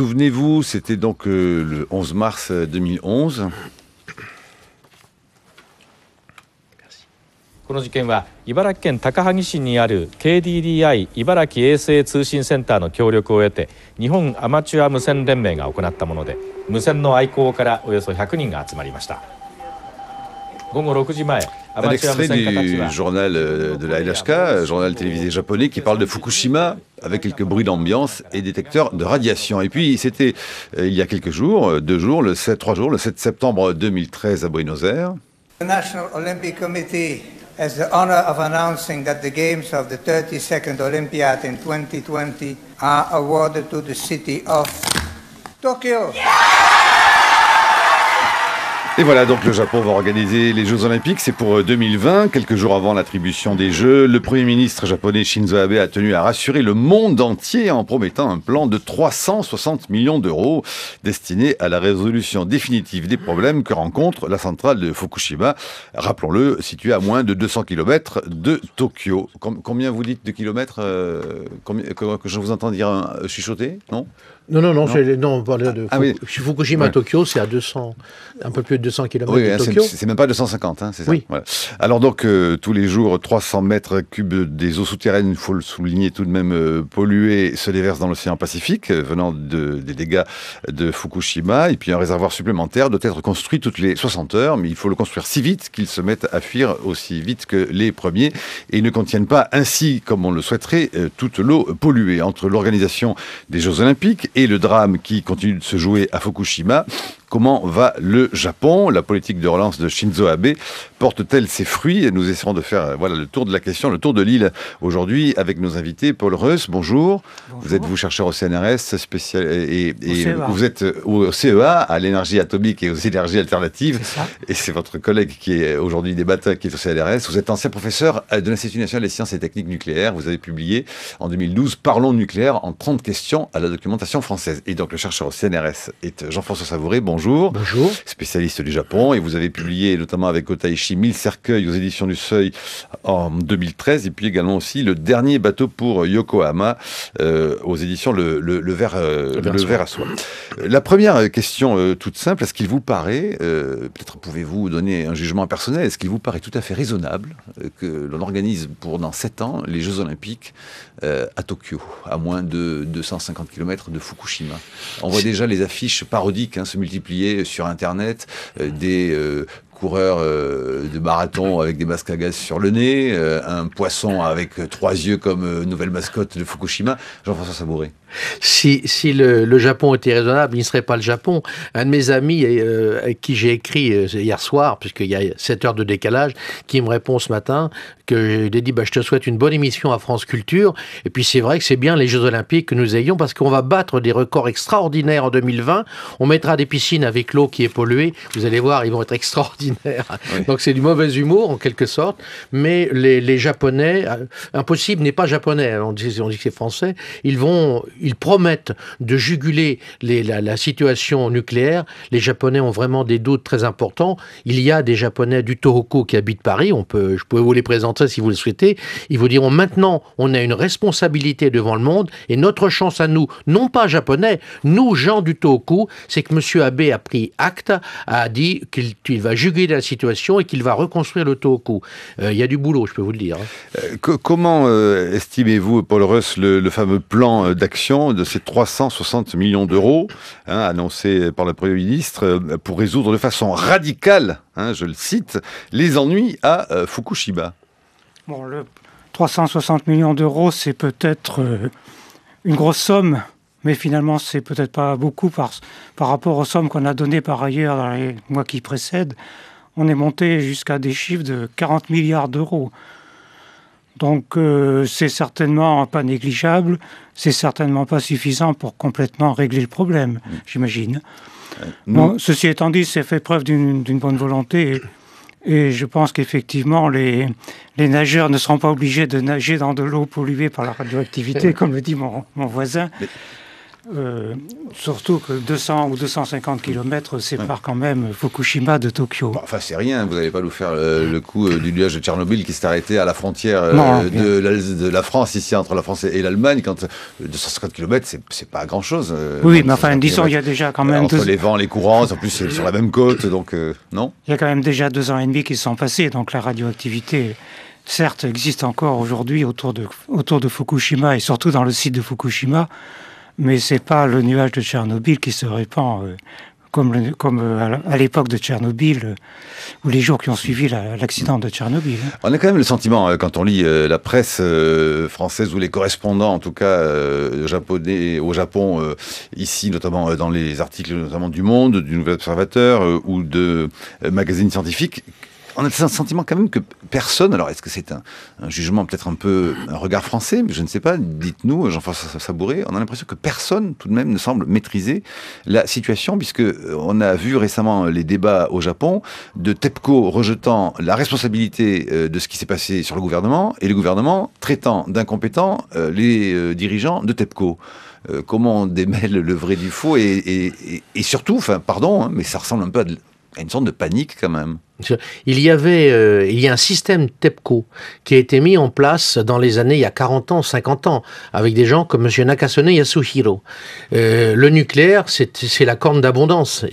Souvenez-vous, c'était donc euh, le 11 mars 2011. この事件は茨城県高萩市にある KDDI 茨城衛星通信センターの協力を得て日本アマチュア無線連盟が行ったもので無線の愛好からおよそ100人が集まりました午後6時前 Un extrait du journal euh, euh, de la LHK, euh, journal télévisé japonais, qui parle de Fukushima avec quelques bruits d'ambiance et détecteurs de radiation. Et puis, c'était il y a quelques jours, deux jours, le 7, trois jours, le 7 septembre 2013 à Buenos Aires. The National Olympic Committee has the honor of announcing that the games of the 32nd Olympiad in 2020 are awarded to the city of Tokyo. Et voilà, donc le Japon va organiser les Jeux Olympiques, c'est pour 2020, euh, quelques jours avant l'attribution des Jeux. Le Premier ministre japonais Shinzo Abe a tenu à rassurer le monde entier en promettant un plan de 360 millions d'euros destiné à la résolution définitive des problèmes que rencontre la centrale de Fukushima, rappelons-le, située à moins de 200 km de Tokyo. combien vous dites de kilomètres euh, Combien que, je vous entends dire un, euh, Non Non, non, non, non, ah, de ah Fukushima-Tokyo, c'est à 200, un peu plus de 200 km de ah, Tokyo. C'est même pas 250, hein, c'est ça. Alors donc, euh, tous les jours, 300 mètres cubes des eaux souterraines, il faut le souligner tout de même, euh, polluées, se déversent dans l'océan Pacifique, euh, venant de, des dégâts de Fukushima. Et puis un réservoir supplémentaire doit être construit toutes les 60 heures, mais il faut le construire si vite qu'ils se mettent à fuir aussi vite que les premiers. Et ne contiennent pas ainsi, comme on le souhaiterait, toute l'eau polluée. Entre l'organisation des Jeux Olympiques et le drame qui continue de se jouer à Fukushima, Comment va le Japon La politique de relance de Shinzo Abe porte-t-elle ses fruits Nous essaierons de faire euh, voilà, le tour de la question, le tour de l'île aujourd'hui avec nos invités. Paul Reuss, bonjour. Vous êtes vous chercheur au CNRS spécial et, e vous êtes euh, au CEA, à l'énergie atomique et aux énergies alternatives. Et c'est votre collègue qui est aujourd'hui débatteur qui est au CNRS. Vous êtes ancien professeur euh, de l'Institut national des sciences et techniques nucléaires. Vous avez publié en 2012 Parlons nucléaire en 30 questions à la documentation française. Et donc le chercheur au CNRS est Jean-François Savouré. Bonjour bonjour. Spécialiste du Japon, et vous avez publié notamment avec Otaishi 1000 cercueils aux éditions du Seuil en 2013, et puis également aussi Le dernier bateau pour Yokohama euh, aux éditions Le, le, le Verre euh, ver à soi. Euh, la première question toute simple, est-ce qu'il vous paraît, peut-être pouvez-vous donner un jugement personnel, est-ce qu'il vous paraît tout à fait raisonnable que l'on organise pour dans 7 ans les Jeux Olympiques à Tokyo, à moins de 250 km de Fukushima On voit déjà les affiches parodiques hein, se multiplier sur Internet euh, mm. des euh, coureurs euh, de marathon avec des masques à gaz sur le nez, un poisson avec trois yeux comme nouvelle mascotte de Fukushima, Jean-François Sabouré. Si, si le, le, Japon était raisonnable, il ne serait pas le Japon. Un de mes amis euh, à qui j'ai écrit euh, hier soir, puisqu'il y a 7 heures de décalage, qui me répond ce matin, que j'ai dit bah, Je te souhaite une bonne émission à France Culture. Et puis c'est vrai que c'est bien les Jeux Olympiques que nous ayons, parce qu'on va battre des records extraordinaires en 2020. On mettra des piscines avec l'eau qui est polluée. Vous allez voir, ils vont être extraordinaires. Donc c'est du mauvais humour, en quelque sorte. Mais les, les Japonais, euh, impossible n'est pas japonais, on dit, on dit que c'est français, ils vont ils promettent de juguler la, situation nucléaire. Les Japonais ont vraiment des doutes très importants. Il y a des Japonais du Tohoku qui habitent Paris. On peut, je peux vous les présenter si vous le souhaitez. Ils vous diront maintenant, on a une responsabilité devant le monde et notre chance à nous, non pas japonais, nous gens du Tohoku, c'est que M. Abe a pris acte, a dit qu'il va juguler la situation et qu'il va reconstruire le Tohoku. Euh, il y a du boulot, je peux vous le dire. Hein. Euh, comment euh, estimez-vous, Paul Russ, le fameux plan d'action de ces 360 millions d'euros hein, annoncés par le Premier ministre euh, pour résoudre de façon radicale, hein, je le cite, les ennuis à euh, Fukushima. Bon, le 360 millions d'euros, c'est peut-être euh, une grosse somme, mais finalement, c'est peut-être pas beaucoup par, par rapport aux sommes qu'on a données par ailleurs dans les mois qui précèdent. On est monté jusqu'à des chiffres de 40 milliards d'euros. Donc euh, c'est certainement pas négligeable, c'est certainement pas suffisant pour complètement régler le problème, mm. j'imagine. ceci étant dit, c'est fait preuve d'une bonne volonté et, je pense qu'effectivement les, nageurs ne seront pas obligés de nager dans de l'eau polluée par la radioactivité, comme le dit mon, voisin. Euh, surtout que 200 ou 250 km séparent quand même Fukushima de Tokyo. Bah, enfin, c'est rien, vous n'allez pas nous faire euh, le, coup euh, du nuage de Tchernobyl qui s'est arrêté à la frontière de, la, France, ici, entre la France et l'Allemagne. Quand 250 km, c'est pas grand-chose. oui, mais enfin, disons, il y a déjà quand même. entre les vents, les courants, en plus, c'est sur la même côte, donc non Il y a quand même déjà deux ans et demi qui sont passés, donc la radioactivité certes existe encore aujourd'hui autour de, autour de Fukushima et surtout dans le site de Fukushima, mais ce pas le nuage de Tchernobyl qui se répand, euh, comme, comme euh, à l'époque de Tchernobyl, euh, ou les jours qui ont suivi l'accident de Tchernobyl. Hein. On a quand même le sentiment, quand on lit la presse française ou les correspondants, en tout cas japonais au Japon, ici notamment dans les articles notamment du Monde, du Nouvel Observateur ou de magazines scientifiques, on a le sentiment quand même que personne, alors est-ce que c'est un, jugement peut-être un peu un regard français, mais je ne sais pas, dites-nous, Jean-François Sabouré, on a l'impression que personne tout de même ne semble maîtriser la situation, puisque euh, on a vu récemment les débats au Japon de TEPCO rejetant la responsabilité euh, de ce qui s'est passé sur le gouvernement et le gouvernement traitant d'incompétents euh, les dirigeants de TEPCO. Comment on démêle le vrai du faux et, surtout, enfin pardon, hein, mais ça ressemble un peu à une sorte de panique quand même. Il y avait, euh, il y a un système TEPCO qui a été mis en place dans les années, il y a 40 ans, 50 ans, avec des gens comme M. Nakasone Yasuhiro. Euh, le nucléaire, c'est la corne d'abondance.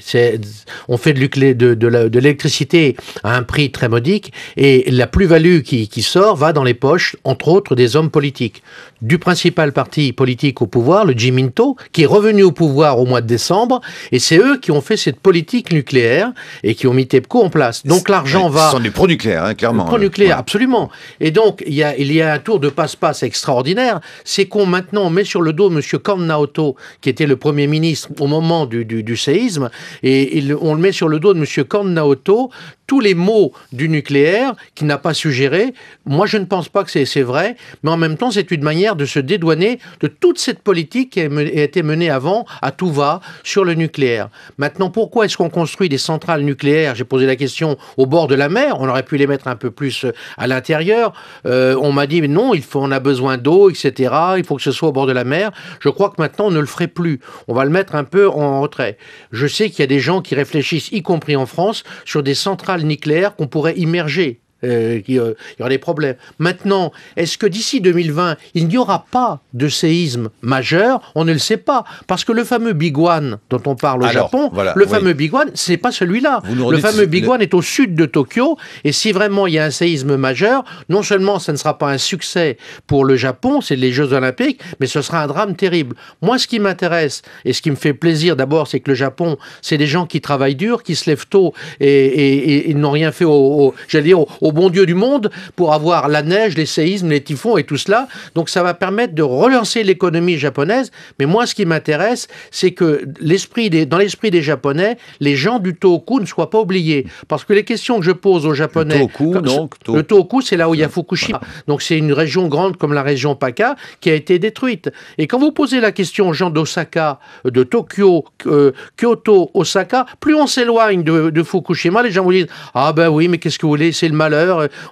On fait de, l'électricité à un prix très modique et la plus-value qui, qui sort va dans les poches, entre autres, des hommes politiques. Du principal parti politique au pouvoir, le Jiminto, qui est revenu au pouvoir au mois de décembre, et c'est eux qui ont fait cette politique nucléaire et qui ont mis TEPCO en place. Donc l'argent va. Ce sont des pro-nucléaires, hein, clairement. Pro-nucléaire, hein. absolument. Et donc il y, a, un tour de passe-passe extraordinaire. C'est qu'on maintenant met sur le dos M. Naoto, qui était le Premier ministre au moment du, séisme, et on le met sur le dos de M. Naoto tous les mots du nucléaire qui n'a pas suggéré. Moi, je ne pense pas que c'est vrai, mais en même temps, c'est une manière de se dédouaner de toute cette politique qui a, été menée avant, à tout va, sur le nucléaire. Maintenant, pourquoi est-ce qu'on construit des centrales nucléaires J'ai posé la question au bord de la mer, on aurait pu les mettre un peu plus euh, à l'intérieur. Euh, on m'a dit, mais non, il faut, on a besoin d'eau, etc. Il faut que ce soit au bord de la mer. Je crois que maintenant, on ne le ferait plus. On va le mettre un peu en retrait. Je sais qu'il y a des gens qui réfléchissent, y compris en France, sur des centrales nucléaire qu'on pourrait immerger euh, euh, il y aura des problèmes. Maintenant, est-ce que d'ici 2020, il n'y aura pas de séisme majeur On ne le sait pas. Parce que le fameux Big One dont on parle au Japon, le fameux Big One, c'est pas celui-là. Le fameux Big One est au sud de Tokyo. Et si vraiment il y a un séisme majeur, non seulement ça ne sera pas un succès pour le Japon, c'est les Jeux Olympiques, mais ce sera un drame terrible. Moi, ce qui m'intéresse et ce qui me fait plaisir d'abord, c'est que le Japon, c'est des gens qui travaillent dur, qui se lèvent tôt et, et, n'ont rien fait au, j'allais dire, au au bon Dieu du monde pour avoir la neige, les séismes, les typhons et tout cela. Donc ça va permettre de relancer l'économie japonaise. Mais moi, ce qui m'intéresse, c'est que l'esprit des, dans l'esprit des Japonais, les gens du Tohoku ne soient pas oubliés. Parce que les questions que je pose aux Japonais... Le Tohoku, donc Le Tohoku, c'est là où il y a Fukushima. Donc c'est une région grande comme la région Paka qui a été détruite. Et quand vous posez la question aux gens d'Osaka, euh, de Tokyo, euh, Kyoto, Osaka, plus on s'éloigne de, de Fukushima, les gens vous disent « Ah ben oui, mais qu'est-ce que vous voulez, c'est le malheur »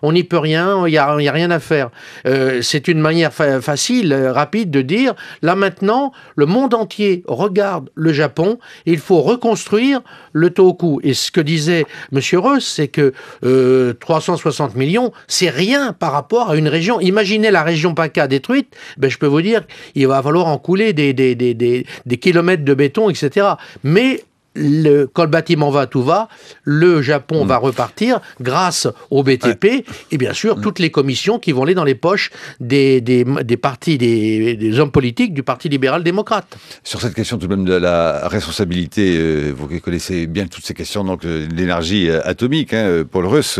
on n'y peut rien, il n'y a, rien à faire. Euh, c'est une manière facile, euh, rapide de dire, là maintenant, le monde entier regarde le Japon, il faut reconstruire le Tohoku. Et ce que disait M. Reuss, c'est que 360 euh, millions, c'est rien par rapport à une région. Imaginez la région PACA détruite, ben, je peux vous dire, il va falloir en couler des, des kilomètres de béton, etc. Mais quand le bâtiment va, tout va, le Japon mm. va repartir grâce au BTP et bien sûr mm. toutes les commissions qui vont aller dans les poches des, des, partis, des, hommes politiques du Parti libéral-démocrate. Sur cette question tout de même de la responsabilité, euh, vous connaissez bien toutes ces questions, donc euh, l'énergie euh, atomique, hein, Paul Russ,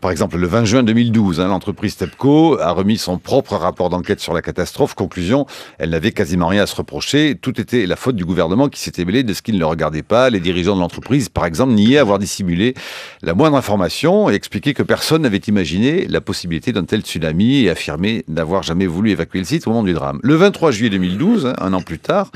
par exemple le 20 juin 2012, hein, l'entreprise TEPCO a remis son propre rapport d'enquête sur la catastrophe. Conclusion, elle n'avait quasiment rien à se reprocher, tout était la faute du gouvernement qui s'était mêlé de ce qui ne regardait pas les dirigeants de l'entreprise, par exemple, niaient avoir dissimulé la moindre information et expliquaient que personne n'avait imaginé la possibilité d'un tel tsunami et affirmaient n'avoir jamais voulu évacuer le site au moment du drame. Le 23 juillet 2012, hein, un an plus tard,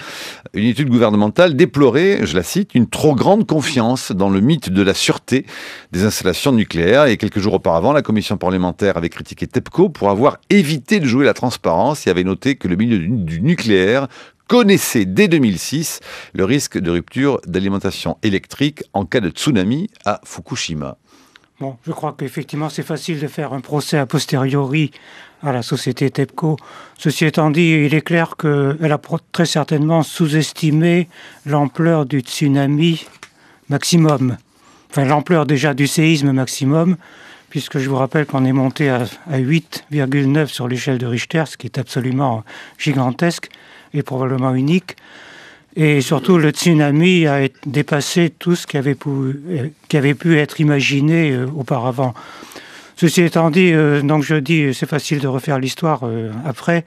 une étude gouvernementale déplorait, je la cite, une trop grande confiance dans le mythe de la sûreté des installations nucléaires. Et quelques jours auparavant, la commission parlementaire avait critiqué TEPCO pour avoir évité de jouer la transparence et avait noté que le milieu du nucléaire connaissait dès 2006 le risque de rupture d'alimentation électrique en cas de tsunami à Fukushima. Bon, je crois qu'effectivement, c'est facile de faire un procès a posteriori à la société TEPCO. Ceci étant dit, il est clair qu'elle a très certainement sous-estimé l'ampleur du tsunami maximum. Enfin, l'ampleur déjà du séisme maximum, puisque je vous rappelle qu'on est monté à, 8,9 sur l'échelle de Richter, ce qui est absolument gigantesque et probablement unique. Et surtout, le tsunami a dépassé tout ce qui avait pu, euh, qui avait pu être imaginé euh, auparavant. Ceci étant dit, euh, donc je dis, c'est facile de refaire l'histoire après.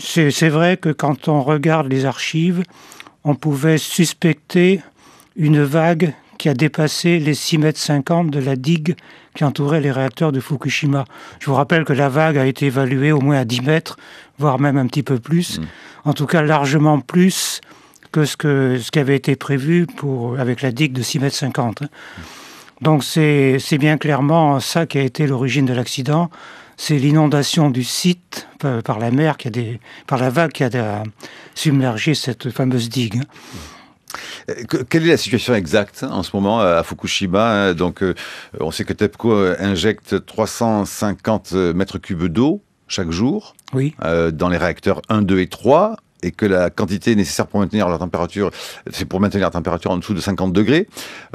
c'est vrai que quand on regarde les archives, on pouvait suspecter une vague qui a dépassé les 6,50 mètres de la digue qui entourait les réacteurs de Fukushima. Je vous rappelle que la vague a été évaluée au moins à 10 mètres, voire même un petit peu plus, mm. en tout cas largement plus que ce, que ce qui avait été prévu pour, avec la digue de 6,50 mètres. Donc c'est bien clairement ça qui a été l'origine de l'accident. C'est l'inondation du site euh, par, la mer, qui a par la vague qui a, euh, submergé cette fameuse digue. Euh, quelle est la situation exacte hein, en ce moment euh, à Fukushima hein, Donc, euh, on sait que TEPCO injecte 350 mètres cubes d'eau chaque jour dans les réacteurs 1, 2 et 3 et que la quantité nécessaire pour maintenir la température, c'est pour maintenir la température en dessous de 50 degrés.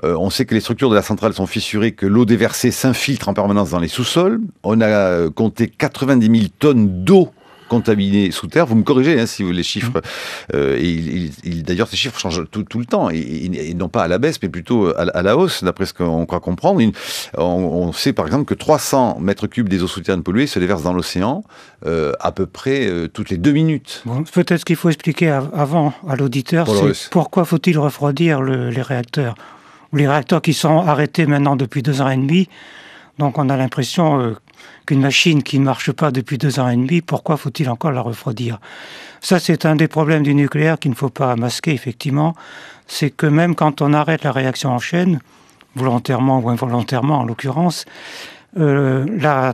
on sait que les structures de la centrale sont fissurées, que l'eau déversée s'infiltre en permanence dans les sous-sols. On a compté 90 000 tonnes d'eau contaminés sous terre. Vous me corrigez hein, si vous, les chiffres. Mmh. Euh, il, d'ailleurs, ces chiffres changent tout, le temps, et, et, pas à la baisse, mais plutôt euh, à, la hausse, d'après ce qu'on croit comprendre. on, sait par exemple que 300 mètres cubes des eaux souterraines polluées se déversent dans l'océan euh, à peu près toutes les deux minutes. Peut-être qu'il faut expliquer avant à l'auditeur pourquoi faut-il refroidir les réacteurs les réacteurs qui sont arrêtés maintenant depuis deux ans et demi. Donc on a l'impression qu'une machine qui ne marche pas depuis deux ans et demi, pourquoi faut-il encore la refroidir Ça, c'est un des problèmes du nucléaire qu'il ne faut pas masquer, effectivement. C'est que même quand on arrête la réaction en chaîne, volontairement ou involontairement en l'occurrence, euh, la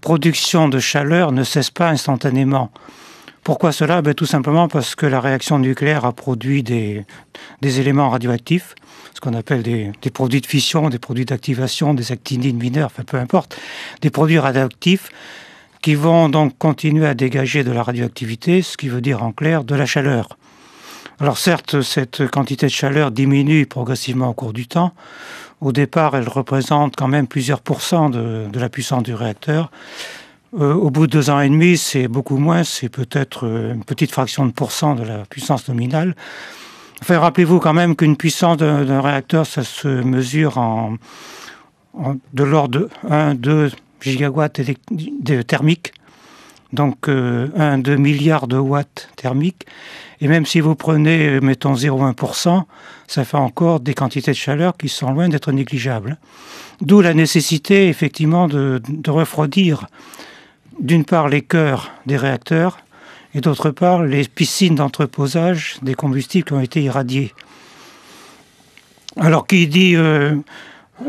production de chaleur ne cesse pas instantanément. Pourquoi cela ben, Tout simplement parce que la réaction nucléaire a produit des éléments radioactifs ce qu'on appelle des, produits de fission, des produits d'activation, des actinides mineurs, enfin peu importe, des produits radioactifs qui vont donc continuer à dégager de la radioactivité, ce qui veut dire en clair de la chaleur. Alors certes, cette quantité de chaleur diminue progressivement au cours du temps. Au départ, elle représente quand même plusieurs pourcents de, de la puissance du réacteur. Euh, au bout de deux ans et demi, c'est beaucoup moins, c'est peut-être euh, une petite fraction de pourcent de la puissance nominale. Enfin, rappelez-vous quand même qu'une puissance d'un réacteur, ça se mesure en, de l'ordre de 1, 2 gigawatts thermiques. Donc 1, euh, 2 milliards de watts thermiques. Et même si vous prenez, euh, mettons, 0,1%, ça fait encore des quantités de chaleur qui sont loin d'être négligeables. D'où la nécessité, effectivement, de, de refroidir, d'une part, les cœurs des réacteurs, et d'autre part les piscines d'entreposage des combustibles qui ont été irradiées. Alors qui dit euh,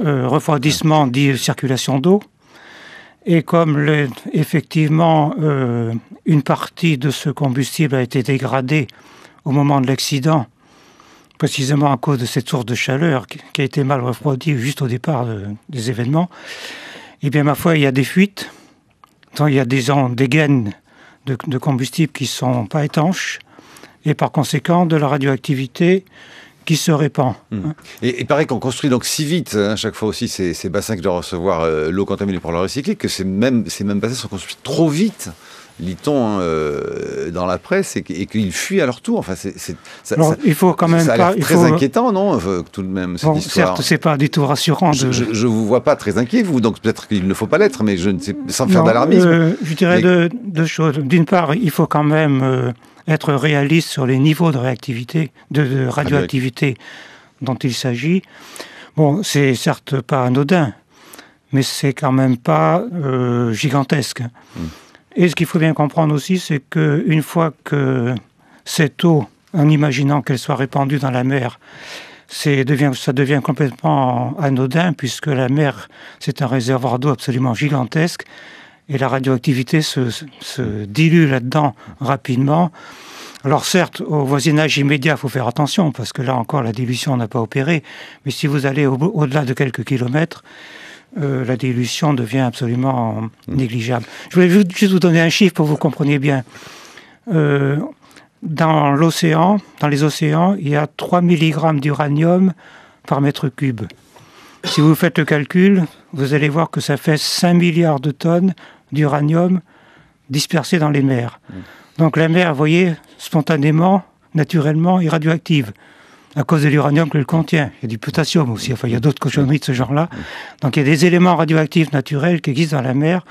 euh, refroidissement dit circulation d'eau, et comme effectivement euh, une partie de ce combustible a été dégradée au moment de l'accident, précisément à cause de cette source de chaleur qui a été mal refroidie juste au départ des événements, et eh bien ma foi il y a des fuites, il y a des, des gaines de, combustibles qui ne sont pas étanches et par conséquent de la radioactivité qui se répand. Hmm. Et, pareil qu'on construit donc si vite, à hein, chaque fois aussi, ces, bassins qui doivent recevoir euh, l'eau contaminée pour la recycler, que ces mêmes bassins sont construits trop vite lit-on hein, euh, dans la presse, et, qu'ils fuient à leur tour. Enfin, c'est, il faut quand même ça a très inquiétant, non euh, Tout de même, cette histoire. c'est pas du tout rassurant. Je, ne vous vois pas très inquiet, vous. Donc peut-être qu'il ne faut pas l'être, mais je ne sais sans faire d'alarmisme. Euh, je dirais de deux, choses. D'une part, il faut quand même être réaliste sur les niveaux de réactivité, de, radioactivité dont il s'agit. Bon, c'est certes pas anodin, mais c'est quand même pas gigantesque. Hmm. Et ce qu'il faut bien comprendre aussi, c'est qu'une fois que cette eau, en imaginant qu'elle soit répandue dans la mer, devient, ça devient complètement anodin, puisque la mer, c'est un réservoir d'eau absolument gigantesque, et la radioactivité se, dilue là-dedans rapidement. Alors certes, au voisinage immédiat, il faut faire attention, parce que là encore, la dilution n'a pas opéré, mais si vous allez au-delà de quelques kilomètres, euh, la dilution devient absolument mm. négligeable. Je voulais juste vous donner un chiffre pour que vous compreniez bien. Euh, dans l'océan, dans les océans, il y a 3 mg d'uranium par mètre cube. Si vous faites le calcul, vous allez voir que ça fait 5 milliards de tonnes d'uranium dispersées dans les mers. Mm. Donc la mer, vous voyez, spontanément, naturellement, est radioactive à cause de l'uranium qu'il contient. Il y a du potassium aussi, enfin il y a d'autres cochonneries de ce genre-là. Donc il y a des éléments radioactifs naturels qui existent dans la mer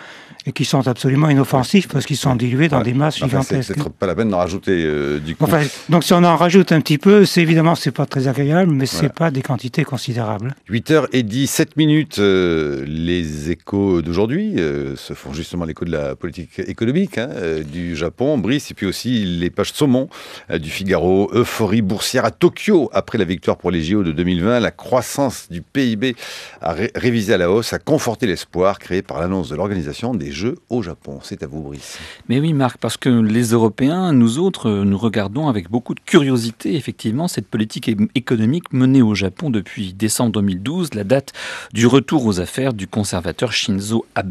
et qui sont absolument inoffensifs parce qu'ils sont dilués dans des masses enfin, gigantesques. C'est pas la peine d'en rajouter euh, du coup. donc si on en rajoute un petit peu, c'est évidemment c'est pas très agréable, mais c'est pas des quantités considérables. 8h17 minutes, euh, les échos d'aujourd'hui se euh, font justement l'écho de la politique économique hein, du Japon, Brice, et puis aussi les pages saumon du Figaro, euphorie boursière à Tokyo après la victoire pour les JO de 2020, la croissance du PIB a révisé à la hausse, a conforté l'espoir créé par l'annonce de l'organisation des Jeux au Japon. C'est à vous, Brice. Mais oui, Marc, parce que les Européens, nous autres, nous regardons avec beaucoup de curiosité, effectivement, cette politique économique menée au Japon depuis décembre 2012, la date du retour aux affaires du conservateur Shinzo Abe.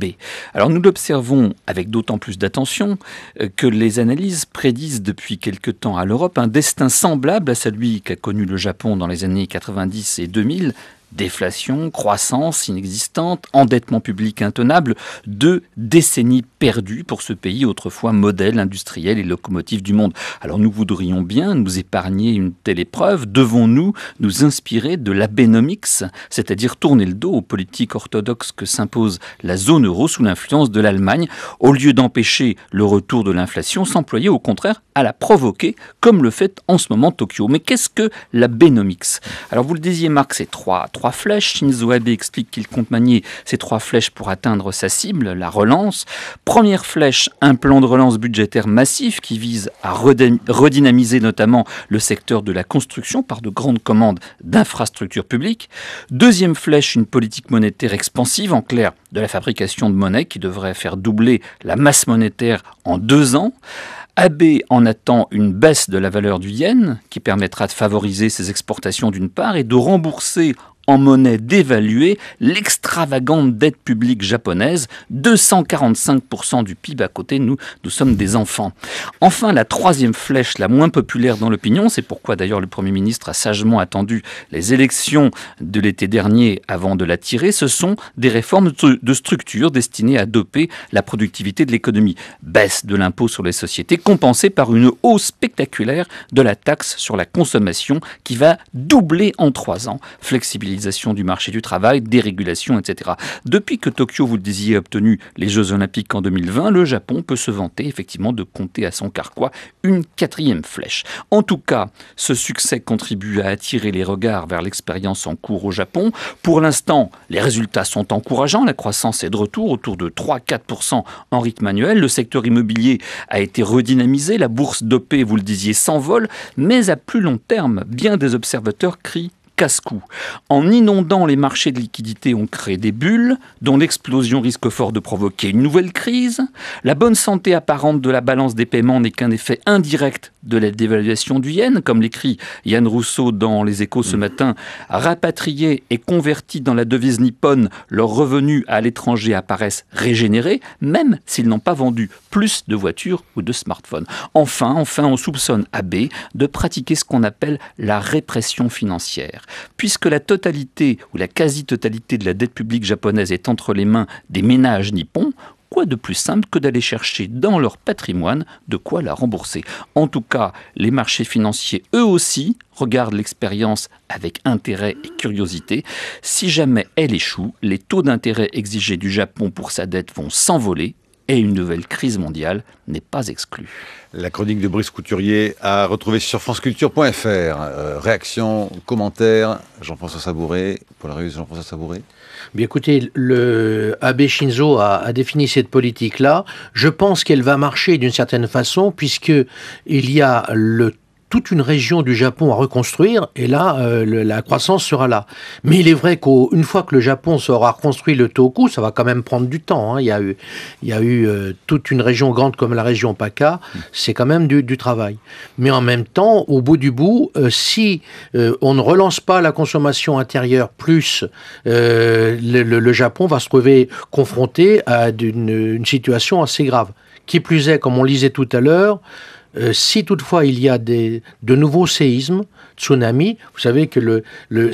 Alors nous l'observons avec d'autant plus d'attention euh, que les analyses prédisent depuis quelque temps à l'Europe un destin semblable à celui qu'a connu le Japon dans les années 90 et 2000 Déflation, croissance inexistante, endettement public intenable, deux décennies perdues pour ce pays autrefois modèle industriel et locomotive du monde. Alors nous voudrions bien nous épargner une telle épreuve, devons-nous nous inspirer de la l'abénomics, c'est-à-dire tourner le dos aux politiques orthodoxes que s'impose la zone euro sous l'influence de l'Allemagne, au lieu d'empêcher le retour de l'inflation, s'employer au contraire à la provoquer, comme le fait en ce moment Tokyo. Mais qu'est-ce que la l'abénomics Alors vous le disiez Marc, c'est trois trois flèches. Shinzo Abe explique qu'il compte manier ces trois flèches pour atteindre sa cible, la relance. Première flèche, un plan de relance budgétaire massif qui vise à redynamiser notamment le secteur de la construction par de grandes commandes d'infrastructures publiques. Deuxième flèche, une politique monétaire expansive, en clair, de la fabrication de monnaie qui devrait faire doubler la masse monétaire en deux ans. AB en attend une baisse de la valeur du yen qui permettra de favoriser ses exportations d'une part et de rembourser en monnaie dévaluée l'extravagante dette publique japonaise, 245% du PIB à côté, nous, nous sommes des enfants. Enfin, la troisième flèche, la moins populaire dans l'opinion, c'est pourquoi d'ailleurs le Premier ministre a sagement attendu les élections de l'été dernier avant de la tirer, ce sont des réformes de structure destinées à doper la productivité de l'économie. Baisse de l'impôt sur les sociétés compensée par une hausse spectaculaire de la taxe sur la consommation qui va doubler en trois ans. Flexibilité du marché du travail, dérégulation, etc. Depuis que Tokyo, vous le disiez, a obtenu les Jeux Olympiques en 2020, le Japon peut se vanter effectivement de compter à son carquois une quatrième flèche. En tout cas, ce succès contribue à attirer les regards vers l'expérience en cours au Japon. Pour l'instant, les résultats sont encourageants. La croissance est de retour autour de 3-4% en rythme annuel. Le secteur immobilier a été redynamisé. La bourse dopée, vous le disiez, s'envole. Mais à plus long terme, bien des observateurs crient casse En inondant les marchés de liquidités, on crée des bulles dont l'explosion risque fort de provoquer une nouvelle crise. La bonne santé apparente de la balance des paiements n'est qu'un effet indirect de la dévaluation du yen, comme l'écrit Yann Rousseau dans Les Échos ce mm. matin. Rapatriés et convertis dans la devise nippone, leurs revenus à l'étranger apparaissent régénérés, même s'ils n'ont pas vendu plus de voitures ou de smartphones. Enfin, enfin, on soupçonne AB de pratiquer ce qu'on appelle la répression financière puisque la totalité ou la quasi-totalité de la dette publique japonaise est entre les mains des ménages nippons, quoi de plus simple que d'aller chercher dans leur patrimoine de quoi la rembourser En tout cas, les marchés financiers, eux aussi, regardent l'expérience avec intérêt et curiosité. Si jamais elle échoue, les taux d'intérêt exigés du Japon pour sa dette vont s'envoler et une nouvelle crise mondiale n'est pas exclue. La chronique de Brice Couturier a retrouvé sur franceculture.fr. Euh, réaction, commentaire, Jean-François Sabouré, pour la ruse, Jean-François Sabouré. Bien écoutez, le abbé Shinzo a, a défini cette politique-là. Je pense qu'elle va marcher d'une certaine façon, puisque il y a le toute une région du Japon à reconstruire, et là, euh, la croissance sera là. Mais il est vrai qu'une fois que le Japon sera reconstruit le Toku, ça va quand même prendre du temps. Hein. Il y a eu, il eu euh, toute une région grande comme la région PACA, c'est quand même du, travail. Mais en même temps, au bout du bout, euh, si on ne relance pas la consommation intérieure plus, le, Japon va se trouver confronté à une, une situation assez grave. Qui plus est, comme on lisait tout à l'heure, euh, si toutefois il y a des, de nouveaux séismes, tsunami. Vous savez que le, le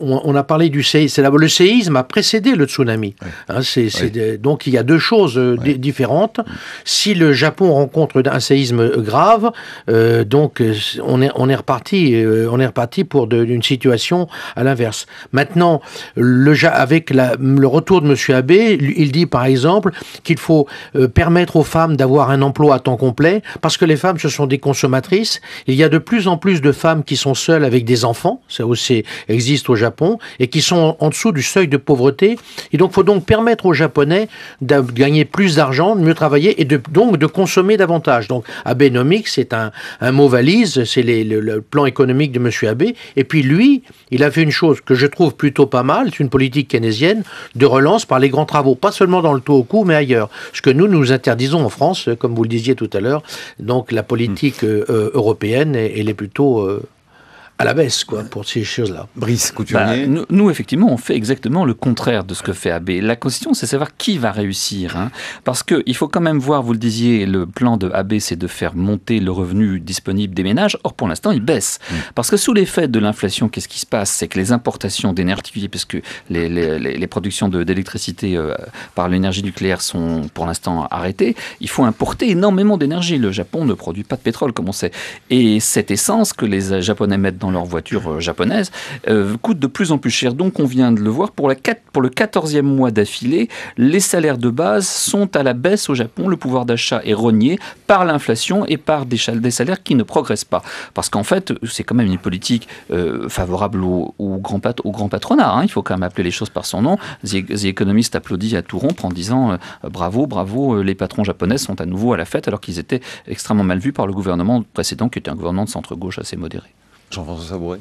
on, on, a parlé du séisme. le séisme a précédé le tsunami. Hein, euh, donc il y a deux choses euh, différentes. Mm. Si le Japon rencontre un séisme grave, euh, donc on est, on est reparti, on est reparti pour une situation à l'inverse. Maintenant, le, avec le retour de M. Abbé, il dit par exemple qu'il faut permettre aux femmes d'avoir un emploi à temps complet parce que les femmes, ce sont des consommatrices. Il y a de plus en plus de femmes qui sont seuls avec des enfants, ça aussi existe au Japon, et qui sont en dessous du seuil de pauvreté. Et donc, faut donc permettre aux Japonais de gagner plus d'argent, de mieux travailler et de, donc de consommer davantage. Donc, Abenomics, c'est un, un, mot valise, c'est le, plan économique de M. Abe. Et puis, lui, il a fait une chose que je trouve plutôt pas mal, c'est une politique keynésienne de relance par les grands travaux, pas seulement dans le taux au coût, mais ailleurs. Ce que nous, nous interdisons en France, comme vous le disiez tout à l'heure. Donc, la politique hmm. euh, européenne, elle est plutôt... Euh, à la baisse quoi, pour ces choses-là. Brice bah, Couturier nous, effectivement, on fait exactement le contraire de ce que fait AB. La question, c'est savoir qui va réussir. Hein, parce qu'il faut quand même voir, vous le disiez, le plan de AB, c'est de faire monter le revenu disponible des ménages. Or, pour l'instant, il baisse. Mmh. Parce que sous l'effet de l'inflation, qu'est-ce qui se passe C'est que les importations d'énergie, parce que les, les, les productions d'électricité euh, par l'énergie nucléaire sont pour l'instant arrêtées, il faut importer énormément d'énergie. Le Japon ne produit pas de pétrole, comme on sait. Et cette essence que les euh, Japonais mettent dans leur voiture euh, japonaise, euh, coûte de plus en plus cher. Donc on vient de le voir, pour, le 14e mois d'affilée, les salaires de base sont à la baisse au Japon, le pouvoir d'achat est rogné par l'inflation et par des, salaires qui ne progressent pas. Parce qu'en fait, c'est quand même une politique euh, favorable au, grand, patronat, hein. il faut quand même appeler les choses par son nom. The, économistes e-, Economist applaudit à tout rompre en disant bravo, bravo, les patrons japonais sont à nouveau à la fête alors qu'ils étaient extrêmement mal vus par le gouvernement précédent qui était un gouvernement de centre-gauche assez modéré. Jean-François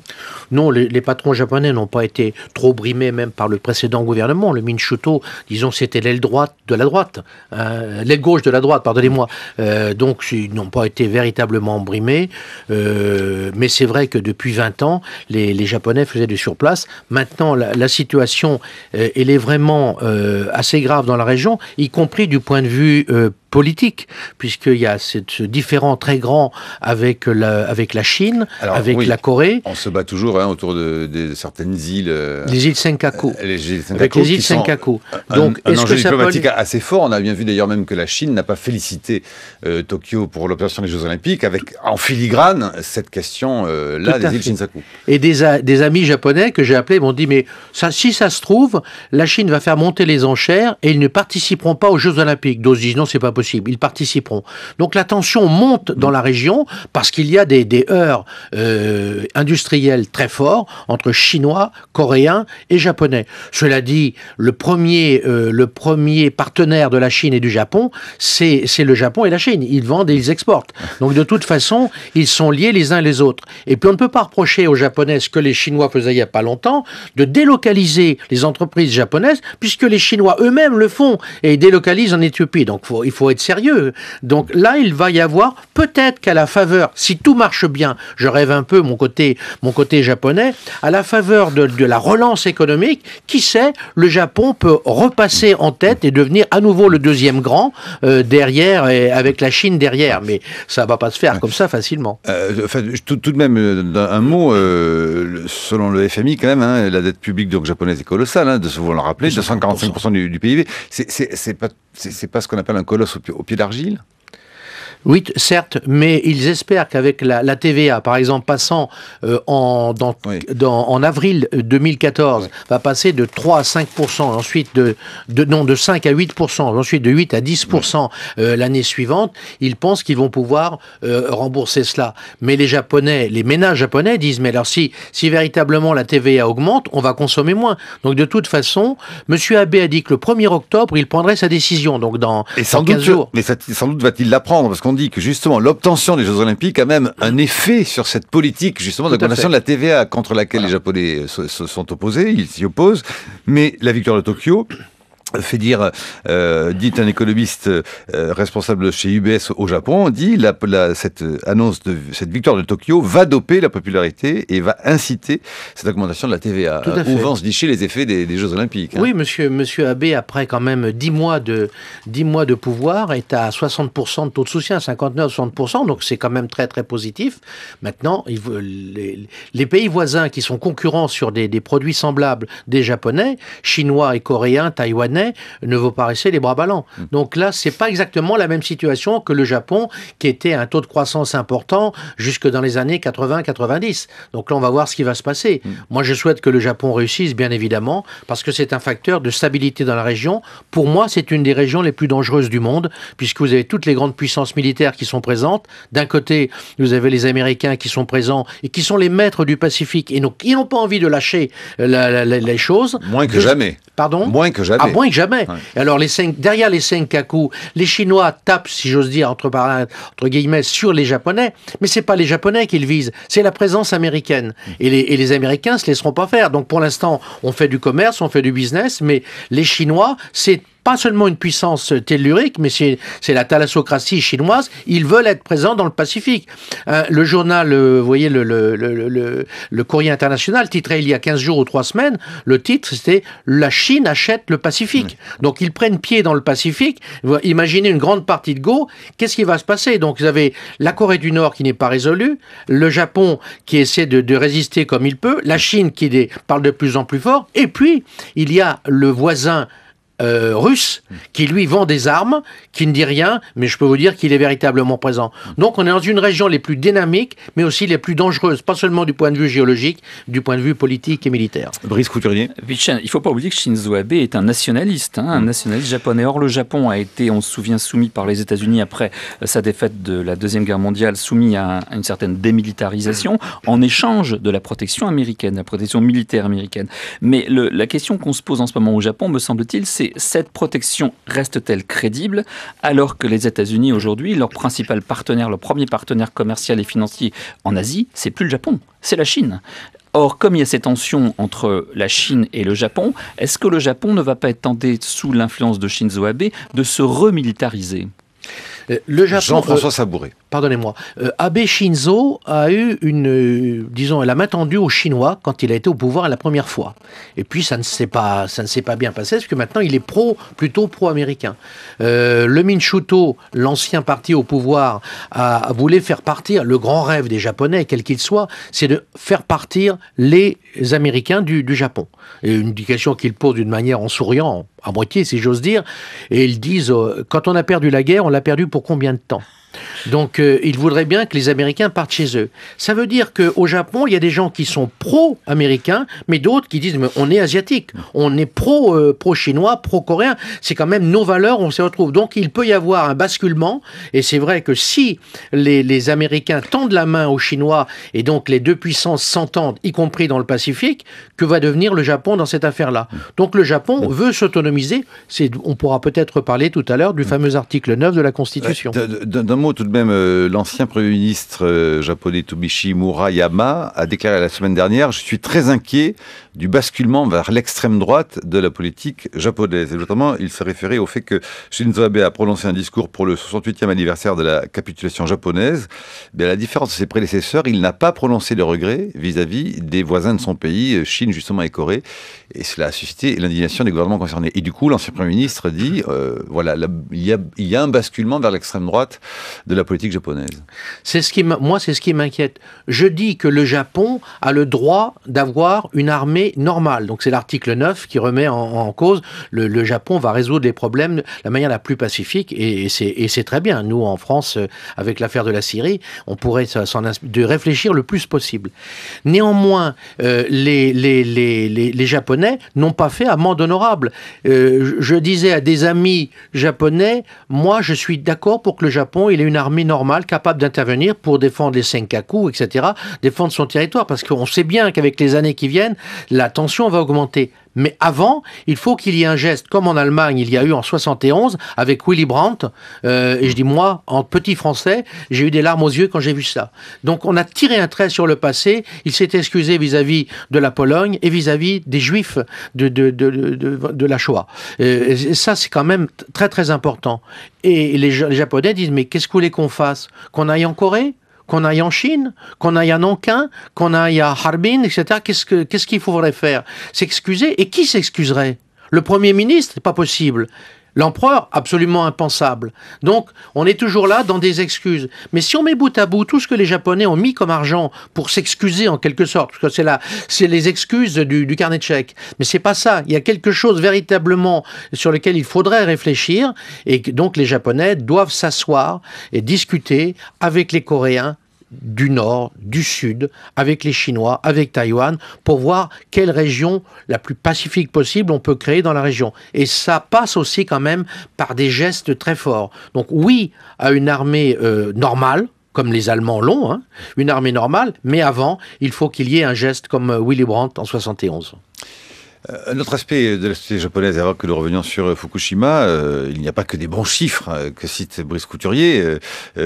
Non, les, patrons japonais n'ont pas été trop brimés même par le précédent gouvernement. Le Minchuto, disons, c'était l'aile droite de la droite, hein, l'aile gauche de la droite, pardonnez-moi. Euh, donc, ils n'ont pas été véritablement brimés. Euh, mais c'est vrai que depuis 20 ans, les, Japonais faisaient du surplace. Maintenant, la, la situation, euh, elle est vraiment assez grave dans la région, y compris du point de vue politique, puisqu'il y a ce, différent très grand avec la, avec la Chine, avec la Corée. On se bat toujours hein, autour de, certaines îles. Euh, les îles Senkaku. Euh, les îles Senkaku. Donc, un, enjeu diplomatique assez fort. On a bien vu d'ailleurs même que la Chine n'a pas félicité euh, Tokyo pour l'opération des Jeux Olympiques, avec en filigrane cette question-là des îles Senkaku. Et des, amis japonais que j'ai appelés m'ont dit, mais ça, si ça se trouve, la Chine va faire monter les enchères et ils ne participeront pas aux Jeux Olympiques. dis non, c'est pas ils participeront. Donc la tension monte dans la région parce qu'il y a des, des heurts euh, industriels très forts entre Chinois, Coréens et Japonais. Cela dit, le premier, euh, le premier partenaire de la Chine et du Japon, c'est le Japon et la Chine. Ils vendent et ils exportent. Donc de toute façon, ils sont liés les uns les autres. Et puis on ne peut pas reprocher aux Japonais ce que les Chinois faisaient il n'y a pas longtemps, de délocaliser les entreprises japonaises, puisque les Chinois eux-mêmes le font et délocalisent en Éthiopie. Donc il faut être sérieux. Donc là, il va y avoir peut-être qu'à la faveur, si tout marche bien, je rêve un peu mon côté, mon côté japonais, à la faveur de, de la relance économique, qui sait, le Japon peut repasser en tête et devenir à nouveau le deuxième grand euh, derrière avec la Chine derrière. Mais ça va pas se faire comme ça facilement. Euh, tout, de même, euh, un mot, selon le FMI quand même, hein, la dette publique donc japonaise est colossale, hein, de se vous le rappeler, 245% du, du PIB. C'est pas, pas ce qu'on appelle un colosse au pied d'argile oui, certes, mais ils espèrent qu'avec la, TVA, par exemple, passant euh, en, en avril 2014, va passer de 3 à 5 ensuite de, de, non, de 5 à 8 ensuite de 8 à 10 euh, l'année suivante, ils pensent qu'ils vont pouvoir euh, rembourser cela. Mais les Japonais, les ménages japonais disent, mais alors si, si véritablement la TVA augmente, on va consommer moins. Donc de toute façon, M. Abe a dit que le 1er octobre, il prendrait sa décision. Donc dans, Et sans doute, jours. Mais sans doute va-t-il l'apprendre, parce on dit que justement l'obtention des Jeux Olympiques a même un effet sur cette politique justement d'augmentation de la TVA contre laquelle les Japonais se sont opposés, ils s'y opposent, mais la victoire de Tokyo fait dire, euh, dit un économiste euh, responsable chez UBS au Japon, dit la, cette annonce de cette victoire de Tokyo va doper la popularité et va inciter cette augmentation de la TVA. Tout se les effets des, Jeux Olympiques. Hein. Oui, monsieur, monsieur Abbé, après quand même 10 mois de, 10 mois de pouvoir, est à 60% de taux de soutien, 59-60%, donc c'est quand même très très positif. Maintenant, les, pays voisins qui sont concurrents sur des produits semblables des Japonais, Chinois et Coréens, Taïwanais, ne vous paraissait les bras ballants. Mm. Donc là, c'est pas exactement la même situation que le Japon, qui était un taux de croissance important jusque dans les années 80-90. Donc là, on va voir ce qui va se passer. Mm. Moi, je souhaite que le Japon réussisse, bien évidemment, parce que c'est un facteur de stabilité dans la région. Pour moi, c'est une des régions les plus dangereuses du monde, puisque vous avez toutes les grandes puissances militaires qui sont présentes. D'un côté, vous avez les Américains qui sont présents et qui sont les maîtres du Pacifique et donc ils n'ont pas envie de lâcher euh, les choses. Moins que jamais. Pardon Moins que jamais. Ah, jamais. Et alors, les cinq, derrière les les Chinois tapent, si j'ose dire, entre, entre guillemets, sur les Japonais, mais c'est pas les Japonais qu'ils visent, c'est la présence américaine. Mm. Et les, et les Américains se laisseront pas faire. Donc, pour l'instant, on fait du commerce, on fait du business, mais les Chinois, c'est pas seulement une puissance tellurique, mais c'est la thalassocratie chinoise. Ils veulent être présents dans le Pacifique. Euh, le journal, euh, vous voyez, le, le, le, le, courrier international titré il y a 15 jours ou 3 semaines, le titre c'était La Chine achète le Pacifique. Donc ils prennent pied dans le Pacifique. Imaginez une grande partie de Go, qu'est-ce qui va se passer Donc vous avez la Corée du Nord qui n'est pas résolue, le Japon qui essaie de, résister comme il peut, la Chine qui parle de plus en plus fort, et puis il y a le voisin euh, russe qui lui vend des armes, qui ne dit rien, mais je peux vous dire qu'il est véritablement présent. Donc on est dans une région les plus dynamiques, mais aussi les plus dangereuses, pas seulement du point de vue géologique, du point de vue politique et militaire. Brice Couturier. Euh, il ne faut pas oublier que Shinzo Abe est un nationaliste, hein, un mm. nationaliste japonais. Or le Japon a été, on se souvient, soumis par les États-Unis après euh, sa défaite de la Deuxième Guerre mondiale, soumis à une certaine démilitarisation en échange de la protection américaine, la protection militaire américaine. Mais la question qu'on se pose en ce moment au Japon, me semble-t-il, c'est cette protection reste-t-elle crédible alors que les États-Unis aujourd'hui, leur principal partenaire, leur premier partenaire commercial et financier en Asie, c'est plus le Japon, c'est la Chine. Or, comme il y a ces tensions entre la Chine et le Japon, est-ce que le Japon ne va pas être tenté, sous l'influence de Shinzo Abe, de se remilitariser euh, le Jean-François euh, Sabouré. Pardonnez-moi. Euh, Abe Shinzo a eu une, disons, elle a main tendue aux Chinois quand il a été au pouvoir la première fois. Et puis ça ne s'est pas, ça s'est pas bien passé parce que maintenant il est pro, plutôt pro-américain. le Minchuto, l'ancien parti au pouvoir, a, voulu faire partir le grand rêve des Japonais, quel qu'il soit, c'est de faire partir les Américains du, Japon. Et une question qu'il pose d'une manière en souriant, à moitié si j'ose dire, et ils disent, quand on a perdu la guerre, on l'a perdu pour pour combien de temps donc il euh, ils voudraient bien que les Américains partent chez eux. Ça veut dire qu'au Japon, il y a des gens qui sont pro-américains, mais d'autres qui disent on est asiatique, on est euh, pro-chinois, pro coréen C'est quand même nos valeurs, on s'y retrouve. Donc il peut y avoir un basculement. Et c'est vrai que si les, Américains tendent la main aux Chinois et donc les deux puissances s'entendent, y compris dans le Pacifique, que va devenir le Japon dans cette affaire-là Donc le Japon veut s'autonomiser. On pourra peut-être parler tout à l'heure du fameux article 9 de la Constitution. Euh, tout de même. Euh, l'ancien Premier ministre euh, japonais Tobishi Murayama a déclaré la semaine dernière Je suis très inquiet du basculement vers l'extrême droite de la politique japonaise. Et notamment, il se référé au fait que Shinzo Abe a prononcé un discours pour le 68e anniversaire de la capitulation japonaise. Mais à la différence de ses prédécesseurs, il n'a pas prononcé de regrets vis-à-vis des voisins de son pays, Chine justement et Corée. Et cela a suscité l'indignation des gouvernements concernés. Et du coup, l'ancien Premier ministre dit, euh, voilà, il, y a, un basculement vers l'extrême droite de la politique japonaise. C'est ce qui moi, c'est ce qui m'inquiète. Je dis que le Japon a le droit d'avoir une armée normal. normale. Donc c'est l'article 9 qui remet en, cause le, Japon va résoudre les problèmes de la manière la plus pacifique et, c'est très bien. Nous en France, euh, avec l'affaire de la Syrie, on pourrait s'en de réfléchir le plus possible. Néanmoins, euh, les, Japonais n'ont pas fait amende honorable. Euh, je disais à des amis japonais, moi je suis d'accord pour que le Japon il ait une armée normale capable d'intervenir pour défendre les Senkaku, etc., défendre son territoire, parce qu'on sait bien qu'avec les années qui viennent, la tension va augmenter. Mais avant, il faut qu'il y ait un geste, comme en Allemagne, il y a eu en 71 avec Willy Brandt. Euh, et je dis moi, en petit français, j'ai eu des larmes aux yeux quand j'ai vu ça. Donc on a tiré un trait sur le passé. Il s'est excusé vis-à-vis de la Pologne et vis-à-vis des Juifs de, de, la Shoah. Euh, et ça, c'est quand même très très important. Et les, les Japonais disent mais qu'est-ce que vous voulez qu'on fasse Qu'on aille en Corée qu'on aille en Chine, qu'on aille à Nankin, qu'on aille à Harbin, etc. Qu'est-ce qu'il ce qu'il faudrait faire S'excuser Et qui s'excuserait Le Premier ministre C'est pas possible. L'empereur, absolument impensable. Donc, on est toujours là dans des excuses. Mais si on met bout à bout tout ce que les Japonais ont mis comme argent pour s'excuser en quelque sorte, parce que c'est là, c'est les excuses du, carnet de chèques. Mais c'est pas ça. Il y a quelque chose véritablement sur lequel il faudrait réfléchir. Et donc, les Japonais doivent s'asseoir et discuter avec les Coréens du Nord, du Sud, avec les Chinois, avec Taïwan, pour voir quelle région la plus pacifique possible on peut créer dans la région. Et ça passe aussi quand même par des gestes très forts. Donc oui, à une armée euh, normale, comme les Allemands l'ont, hein, une armée normale, mais avant, il faut qu'il y ait un geste comme euh, Willy Brandt en 71. Euh, un autre aspect de la société japonaise, avant que nous revenions sur euh, Fukushima, euh, il n'y a pas que des bons chiffres que cite Brice Couturier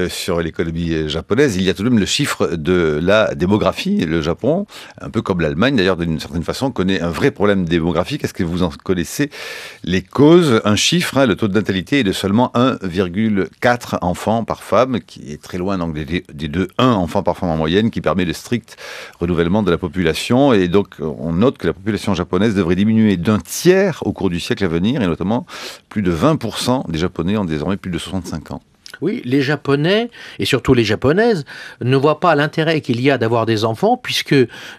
sur l'économie japonaise, il y a tout de même le chiffre de la démographie. Le Japon, un peu comme l'Allemagne d'ailleurs d'une certaine façon, connaît un vrai problème démographique. Est-ce que vous en connaissez les causes Un chiffre, hein, le taux de natalité est de seulement 1,4 enfants par femme, qui est très loin donc, des, 2,1 enfants par femme en moyenne, qui permet le strict renouvellement de la population. Et donc on note que la population japonaise devrait diminuer d'un tiers au cours du siècle à venir, et notamment plus de 20% des Japonais ont désormais plus de 65 ans. Oui, les Japonais, et surtout les Japonaises, ne voient pas l'intérêt qu'il y a d'avoir des enfants, puisque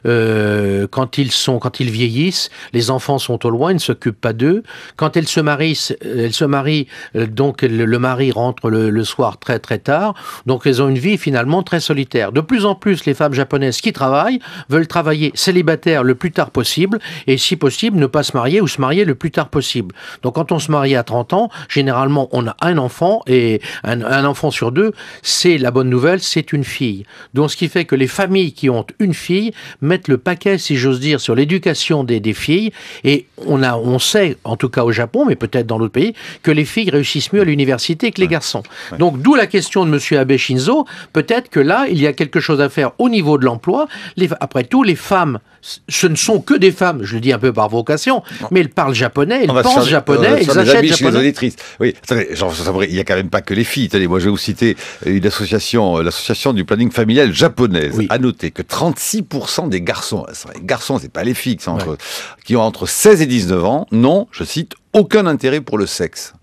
euh, quand, ils sont, quand ils vieillissent, les enfants sont au loin, ils ne s'occupent pas d'eux. Quand elles se marient, euh, elles se marient euh, donc le, mari rentre le, soir très très tard, donc elles ont une vie finalement très solitaire. De plus en plus, les femmes japonaises qui travaillent veulent travailler célibataire le plus tard possible, et si possible, ne pas se marier ou se marier le plus tard possible. Donc quand on se marie à 30 ans, généralement on a un enfant et un, un enfant sur deux, c'est la bonne nouvelle, c'est une fille. Donc ce qui fait que les familles qui ont une fille mettent le paquet, si j'ose dire, sur l'éducation des, filles. Et on, a, on sait, en tout cas au Japon, mais peut-être dans d'autres pays, que les filles réussissent mieux à l'université que les garçons. Donc d'où la question de M. Abe Shinzo. Peut-être que là, il y a quelque chose à faire au niveau de l'emploi. Après tout, les femmes ce ne sont que des femmes, je le dis un peu par vocation, mais elles parlent japonais, elles pensent japonais, euh, elles achètent japonais. Oui, genre, il n'y a quand même pas que les filles. Et moi je vais vous citer une euh, l'association du planning familial japonaise. À noter que 36% des garçons, les euh, garçons, c'est pas les filles, qui ont entre 16 et 19 ans, n'ont, je cite, aucun intérêt pour le sexe.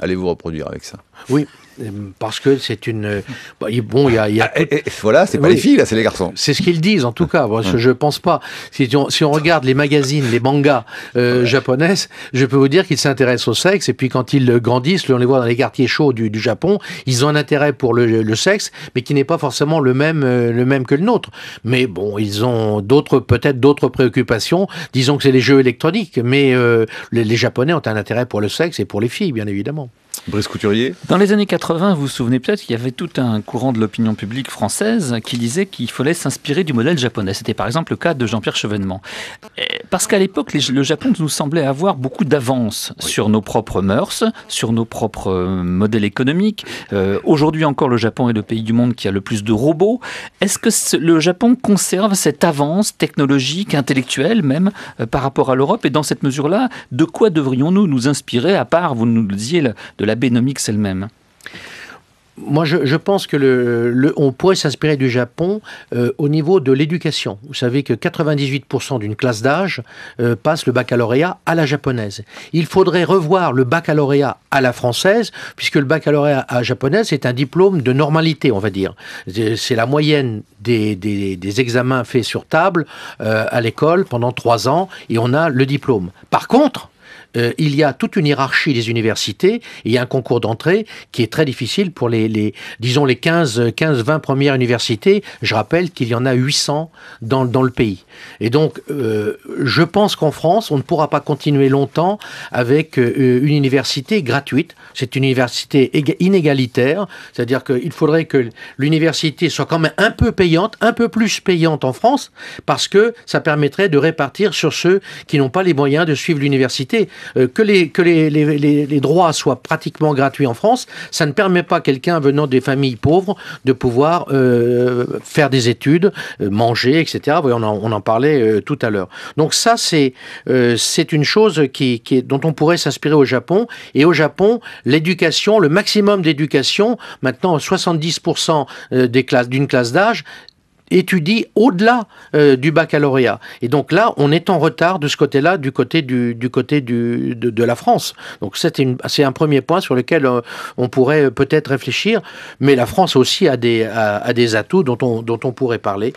Allez vous reproduire avec ça. Oui, euh, parce que c'est une. Bah, bon, il y a. Ah, voilà, c'est pas les filles, là, c'est les garçons. C'est ce qu'ils disent, en tout cas. je, pense pas. Si on, si on regarde les magazines, les mangas euh, japonaises, je peux vous dire qu'ils s'intéressent au sexe. Et puis, quand ils grandissent, on les voit dans les quartiers chauds du, du Japon, ils ont un intérêt pour le, le sexe, mais qui n'est pas forcément le même, euh, le même que le nôtre. Mais bon, ils ont d'autres, peut-être d'autres préoccupations. Disons que c'est les jeux électroniques. Mais les Japonais ont un intérêt pour le sexe et pour les filles, bien évidemment. Brice Couturier. Dans les années 80, vous vous souvenez peut-être qu'il y avait tout un courant de l'opinion publique française qui disait qu'il fallait s'inspirer du modèle japonais. C'était par exemple le cas de Jean-Pierre Chevènement. Parce qu'à l'époque, le Japon nous semblait avoir beaucoup d'avance sur nos propres mœurs, sur nos propres euh, modèles économiques. Euh, aujourd'hui encore, le Japon est le pays du monde qui a le plus de robots. Est-ce que le Japon conserve cette avance technologique, intellectuelle même, euh, par rapport à l'Europe Et dans cette mesure-là, de quoi devrions-nous nous inspirer, à part, vous nous le disiez, de la la c'est elle-même moi, je, pense que le, on pourrait s'inspirer du Japon euh, au niveau de l'éducation. Vous savez que 98% d'une classe d'âge euh, passe le baccalauréat à la japonaise. Il faudrait revoir le baccalauréat à la française, puisque le baccalauréat à la japonaise est un diplôme de normalité, on va dire. C'est la moyenne des, examens faits sur table euh, à l'école pendant trois ans, et on a le diplôme. Par contre, euh, il y a toute une hiérarchie des universités, il y a un concours d'entrée qui est très difficile pour les, les disons, les 15-20 premières universités. Je rappelle qu'il y en a 800 dans, dans le pays. Et donc, euh, je pense qu'en France, on ne pourra pas continuer longtemps avec euh, une université gratuite. C'est une université inégalitaire, c'est-à-dire qu'il faudrait que l'université soit quand même un peu payante, un peu plus payante en France, parce que ça permettrait de répartir sur ceux qui n'ont pas les moyens de suivre l'université. Euh, que, les, que les, droits soient pratiquement gratuits en France, ça ne permet pas à quelqu'un venant des familles pauvres de pouvoir euh, faire des études, euh, manger, etc. on, en, parlait tout à l'heure. Donc ça, c'est une chose qui, dont on pourrait s'inspirer au Japon. Et au Japon, l'éducation, le maximum d'éducation, maintenant 70% d'une classe d'âge, étudie au-delà euh, du baccalauréat. Et donc là, on est en retard de ce côté-là, du côté, du, du côté du, de, la France. Donc c'est un premier point sur lequel euh, on pourrait euh, peut-être réfléchir, mais la France aussi a des, a, des atouts dont on, dont on pourrait parler.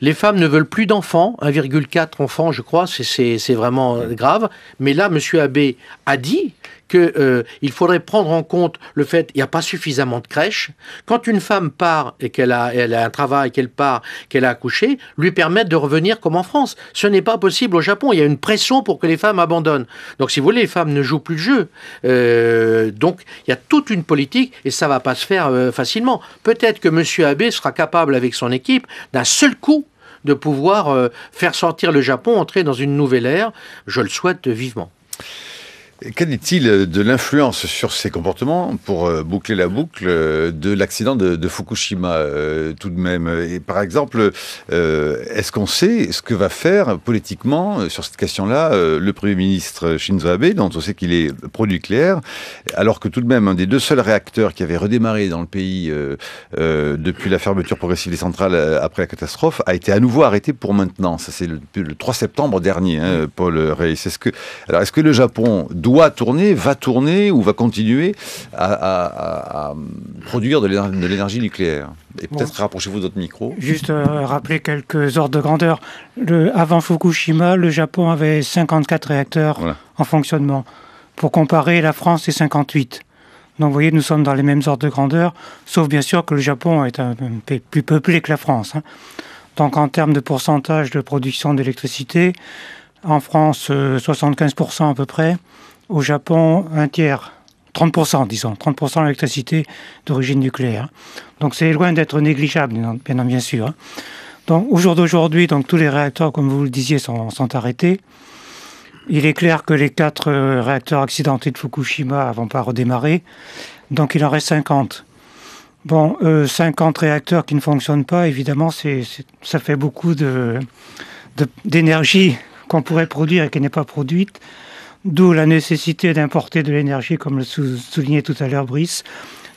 Les femmes ne veulent plus d'enfants, 1,4 enfants, je crois, c'est vraiment grave. Mais là, M. Abbé a dit, qu'il euh, faudrait prendre en compte le fait qu'il n'y a pas suffisamment de crèches. Quand une femme part et qu'elle a, elle a un travail, qu'elle part, qu'elle a accouché, lui permettre de revenir comme en France. Ce n'est pas possible au Japon. Il y a une pression pour que les femmes abandonnent. Donc, si vous voulez, les femmes ne jouent plus le jeu. Euh, donc, il y a toute une politique et ça ne va pas se faire euh, facilement. Peut-être que M. Abbé sera capable, avec son équipe, d'un seul coup, de pouvoir faire sortir le Japon, entrer dans une nouvelle ère. Je le souhaite vivement. Quelle est-il euh, de l'influence sur ces comportements, pour euh, boucler la boucle, euh, de l'accident de, Fukushima tout de même Et par exemple, est-ce qu'on sait ce que va faire politiquement sur cette question-là le Premier ministre Shinzo Abe, dont on sait qu'il est pro-nucléaire, alors que tout de même un des deux seuls réacteurs qui avait redémarré dans le pays depuis la fermeture progressive des centrales après la catastrophe a été à nouveau arrêté pour maintenant. Ça C'est le, le, 3 septembre dernier, hein, Paul Reyes. ce que, alors est-ce que le Japon doit tourner, va tourner ou va continuer à, produire de l'énergie nucléaire. Et peut-être rapprochez-vous d'autres micros. Juste euh, rappeler quelques ordres de grandeur. avant Fukushima, le Japon avait 54 réacteurs en fonctionnement. Pour comparer, la France, c'est 58. Donc vous voyez, nous sommes dans les mêmes ordres de grandeur, sauf bien sûr que le Japon est un, plus peuplé que la France. Hein. Donc en termes de pourcentage de production d'électricité, en France, 75% euh, à peu près, au Japon, un tiers, 30%, disons, 30% d'électricité d'origine nucléaire. Donc c'est loin d'être négligeable, bien, sûr. Hein. Donc, au jour d'aujourd'hui, tous les réacteurs, comme vous le disiez, sont, arrêtés. Il est clair que les quatre euh, réacteurs accidentés de Fukushima ne vont pas redémarrer. Donc il en reste 50. Bon, 50 euh, réacteurs qui ne fonctionnent pas, évidemment, ça fait beaucoup d'énergie qu'on pourrait produire et qui n'est pas produite d'où la nécessité d'importer de l'énergie, comme le soulignait tout à l'heure Brice,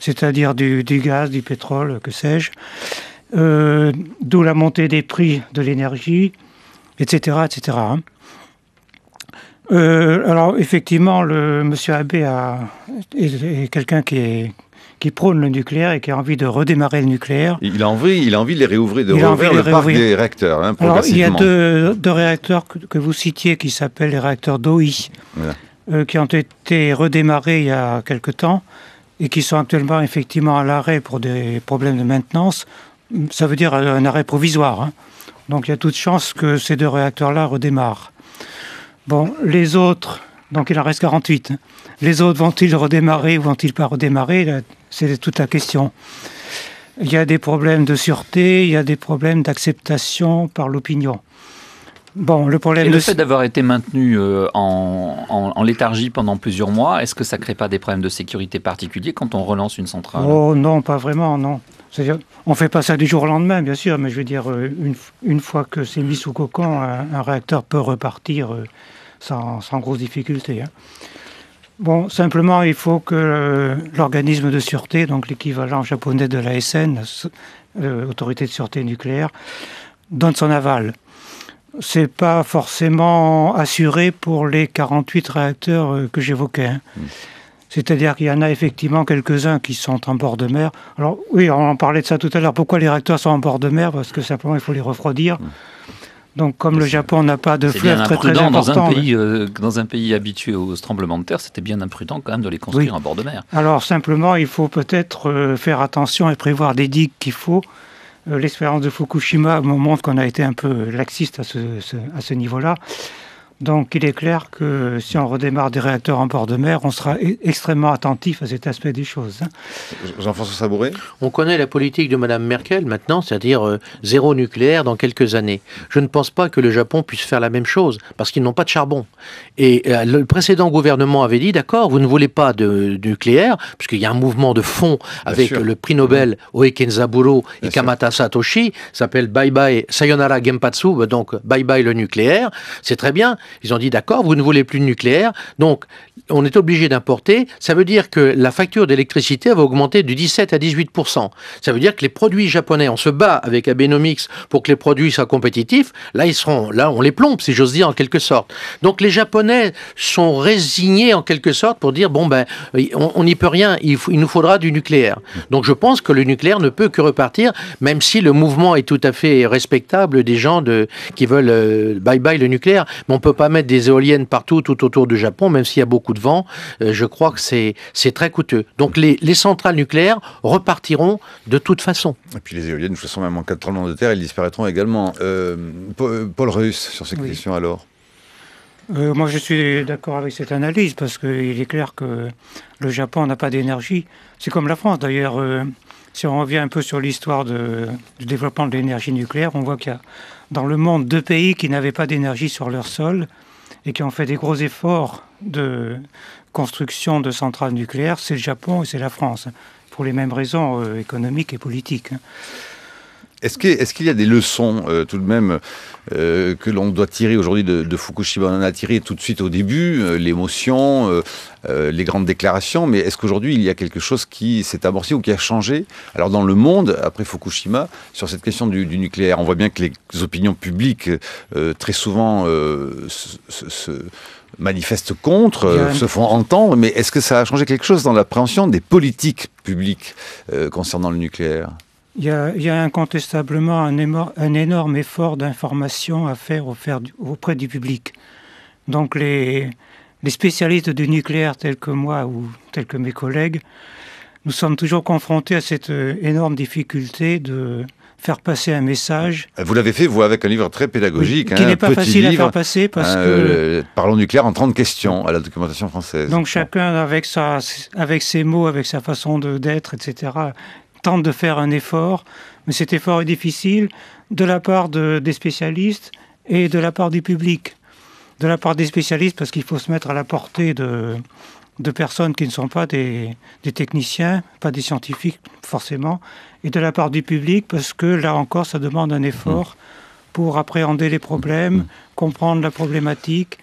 c'est-à-dire du, gaz, du pétrole, que sais-je, euh, d'où la montée des prix de l'énergie, etc. etc. Hein. Euh, alors effectivement, le Abbé a, est quelqu'un qui est qui prône le nucléaire et qui a envie de redémarrer le nucléaire. Il a envie, il a envie de les réouvrir, de réouvrir le réacteurs. Hein, Alors, il y a deux, réacteurs que, vous citiez qui s'appellent les réacteurs d'OI, euh, qui ont été redémarrés il y a quelque temps et qui sont actuellement effectivement à l'arrêt pour des problèmes de maintenance. Ça veut dire euh, un arrêt provisoire. Hein. Donc il y a toute chance que ces deux réacteurs-là redémarrent. Bon, les autres, donc il en reste 48. Les autres vont-ils redémarrer ou vont-ils pas redémarrer C'est toute la question. Il y a des problèmes de sûreté, il y a des problèmes d'acceptation par l'opinion. Bon, le problème. Et le fait d'avoir été maintenu euh, en, léthargie pendant plusieurs mois, est-ce que ça crée pas des problèmes de sécurité particuliers quand on relance une centrale Oh non, pas vraiment, non. cest à on fait pas ça du jour au lendemain, bien sûr, mais je veux dire, euh, une, fois que c'est mis sous cocon, un, réacteur peut repartir. Euh, sans, grosse difficulté. Hein. Bon, simplement, il faut que euh, l'organisme de sûreté, donc l'équivalent japonais de l'ASN, l'autorité euh, de sûreté nucléaire, donne son aval. C'est pas forcément assuré pour les 48 réacteurs euh, que j'évoquais. Hein. Mmh. C'est-à-dire qu'il y en a effectivement quelques-uns qui sont en bord de mer. Alors oui, on en parlait de ça tout à l'heure. Pourquoi les réacteurs sont en bord de mer Parce que simplement, il faut les refroidir. Mmh. Donc, comme le Japon n'a pas de fleuve très, très important, dans un pays, euh, dans un pays habitué aux tremblements de terre, c'était bien imprudent quand même de les construire en bord de mer. Alors simplement, il faut peut-être euh, faire attention et prévoir des digues qu'il faut. Euh, L'expérience de Fukushima montre qu'on a été un peu laxiste à ce niveau-là. Donc il est clair que si on redémarre des réacteurs en bord de mer, on sera e- extrêmement attentif à cet aspect des choses. Hein. Jean-François Sabouré On connaît la politique de Mme Merkel maintenant, c'est-à-dire euh, zéro nucléaire dans quelques années. Je ne pense pas que le Japon puisse faire la même chose, parce qu'ils n'ont pas de charbon. Et euh, le précédent gouvernement avait dit, d'accord, vous ne voulez pas de, nucléaire, nucléaire, puisqu'il y a un mouvement de fond avec le prix Nobel Oe et Kamata Satoshi, s'appelle Bye Bye Sayonara Genpatsu, donc Bye Bye le nucléaire, c'est très bien. Ils ont dit d'accord, vous ne voulez plus de nucléaire, donc on est obligé d'importer. Ça veut dire que la facture d'électricité va augmenter du 17 à 18 Ça veut dire que les produits japonais, on se bat avec Abenomics pour que les produits soient compétitifs. Là, ils seront, là, on les plombe, si j'ose dire, en quelque sorte. Donc les Japonais sont résignés en quelque sorte pour dire bon ben, on n'y peut rien, il, il nous faudra du nucléaire. Donc je pense que le nucléaire ne peut que repartir, même si le mouvement est tout à fait respectable des gens de, qui veulent euh, bye bye le nucléaire, mais on peut pas mettre des éoliennes partout, tout autour du Japon, même s'il y a beaucoup de vent. Euh, je crois que c'est, très coûteux. Donc les, centrales nucléaires repartiront de toute façon. Et puis les éoliennes, de toute façon, même en cas de tremblement de terre, elles disparaîtront également. Euh, euh, Paul Russe, sur ces question questions alors moi, je suis d'accord avec cette analyse parce qu'il est clair que le Japon n'a pas d'énergie. C'est comme la France, d'ailleurs. Si on revient un peu sur l'histoire du développement de l'énergie nucléaire, on voit qu'il y a dans le monde deux pays qui n'avaient pas d'énergie sur leur sol et qui ont fait des gros efforts de construction de centrales nucléaires, c'est le Japon et c'est la France, pour les mêmes raisons euh, économiques et politiques. Est-ce qu'il y a des leçons euh, tout de même euh, que l'on doit tirer aujourd'hui de, Fukushima On en a tiré tout de suite au début, euh, l'émotion, les grandes déclarations, mais est-ce qu'aujourd'hui il y a quelque chose qui s'est amorcé ou qui a changé Alors dans le monde, après Fukushima, sur cette question du, nucléaire, on voit bien que les opinions publiques très souvent se manifestent contre, se font entendre, mais est-ce que ça a changé quelque chose dans l'appréhension des politiques publiques concernant le nucléaire il y, a, incontestablement un, un énorme effort d'information à faire auprès du public. Donc les, les spécialistes du nucléaire tels que moi ou tels que mes collègues, nous sommes toujours confrontés à cette euh, énorme difficulté de faire passer un message. Euh, vous l'avez fait, vous, avec un livre très pédagogique. qui hein, n'est pas facile à faire passer parce hein, que... Euh, parlons nucléaire en 30 questions à la documentation française. Donc chacun avec, avec ses mots, avec sa façon d'être, etc., tente de faire un effort, mais cet effort est difficile de la part des spécialistes et de la part du public. De la part des spécialistes, parce qu'il faut se mettre à la portée de, personnes qui ne sont pas des, techniciens, pas des scientifiques forcément, et de la part du public, parce que là encore, ça demande un effort mmh. pour appréhender les problèmes, mmh. comprendre la problématique,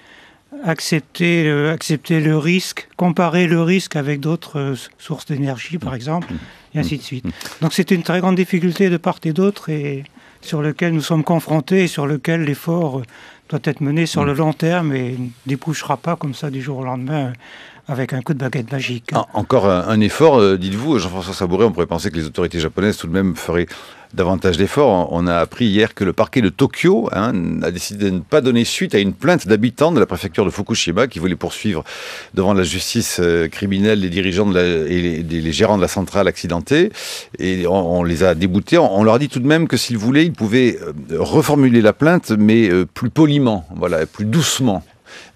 accepter, euh, accepter le risque, comparer le risque avec d'autres euh, sources d'énergie, par exemple, et ainsi de suite. Donc c'est une très grande difficulté de part et d'autre, et sur lequel nous sommes confrontés, et sur lequel l'effort euh, doit être mené sur le long terme, et ne débouchera pas comme ça du jour au lendemain avec un coup de baguette magique. Ah, encore un, effort, euh, dites-vous, Jean-François Sabouré, on pourrait penser que les autorités japonaises tout de même feraient davantage d'efforts. On a appris hier que le parquet de Tokyo hein, a décidé de ne pas donner suite à une plainte d'habitants de la préfecture de Fukushima qui voulait poursuivre devant la justice euh, criminelle les dirigeants et les, gérants de la centrale accidentée. Et on, les a déboutés. On, leur a dit tout de même que s'ils voulaient, ils pouvaient euh, reformuler la plainte, mais plus poliment, voilà, plus doucement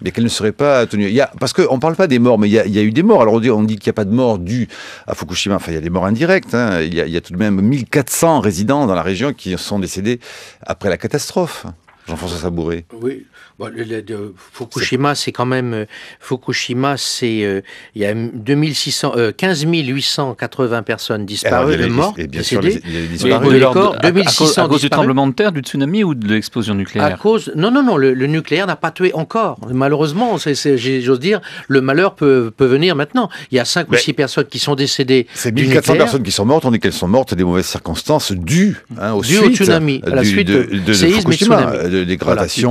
mais qu'elle ne serait pas tenue. parce qu'on ne parle pas des morts, mais il y, a, eu des morts. Alors on dit, qu'il n'y a pas de morts dus à Fukushima. Enfin, il y a des morts indirectes. Hein. Il, y a, tout de même 1400 résidents dans la région qui sont décédés après la catastrophe. Jean-François Sabouré. Oui, Fukushima, c'est quand même. Euh, Fukushima, c'est. Euh, il y a 2600, 15 880 personnes disparues, de morts, et bien décédées. Sûr, les, de, 2600 à, cause du tremblement de terre, du tsunami ou de l'explosion nucléaire À cause. Non, non, non, le, nucléaire n'a pas tué encore. Malheureusement, j'ose dire, le malheur peut, peut, venir maintenant. Il y a 5 ou 6 personnes qui sont décédées. C'est 1400 personnes qui sont mortes, on dit qu'elles sont mortes à des mauvaises circonstances dues hein, au, tsunami, à la suite de, de, de, Fukushima, euh,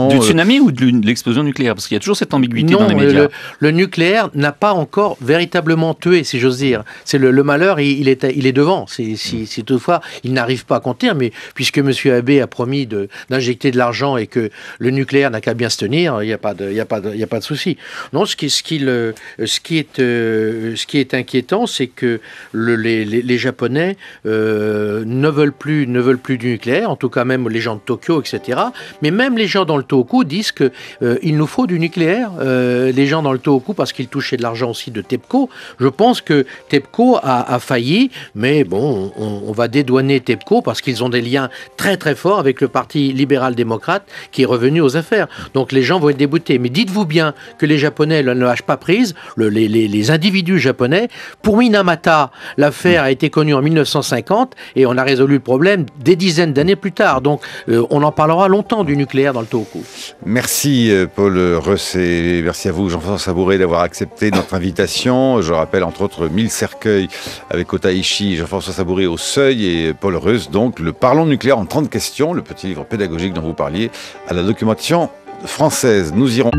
Du tsunami ou de l'explosion nucléaire Parce qu'il y a toujours cette ambiguïté dans les médias. Le, le nucléaire n'a pas encore véritablement tué, si j'ose dire. C'est le, malheur, il, est, il est devant. C'est si, toutefois, il n'arrive pas à compter, mais puisque M. Abe a promis d'injecter de, l'argent et que le nucléaire n'a qu'à bien se tenir, il n'y a pas de, y a pas y a pas de souci. Non, ce qui, ce qui, le, ce qui est, euh, ce qui est inquiétant, c'est que les, Japonais euh, ne veulent plus, ne veulent plus du nucléaire. En tout cas, même les gens de Tokyo, etc. Mais même les gens dans le Tokyo disent que euh, il nous faut du nucléaire. Euh, les gens dans le Tohoku, parce qu'ils touchaient de l'argent aussi de TEPCO. Je pense que TEPCO a, failli, mais bon, on, va dédouaner TEPCO parce qu'ils ont des liens très très forts avec le parti libéral-démocrate qui est revenu aux affaires. Donc les gens vont être déboutés. Mais dites-vous bien que les Japonais ne lâchent pas prise. les, individus japonais. Pour Minamata, l'affaire a été connue en 1950 et on a résolu le problème des dizaines d'années plus tard. Donc euh, on en parlera longtemps du nucléaire dans le Tohoku. Merci. Merci euh, Paul et merci à vous Jean-François Sabouré d'avoir accepté notre invitation. Je rappelle entre autres 1000 cercueils avec Otaishi. Jean-François Sabouré au seuil et Paul Reuss donc le Parlons nucléaire en 30 questions, le petit livre pédagogique dont vous parliez, à la documentation française. Nous irons...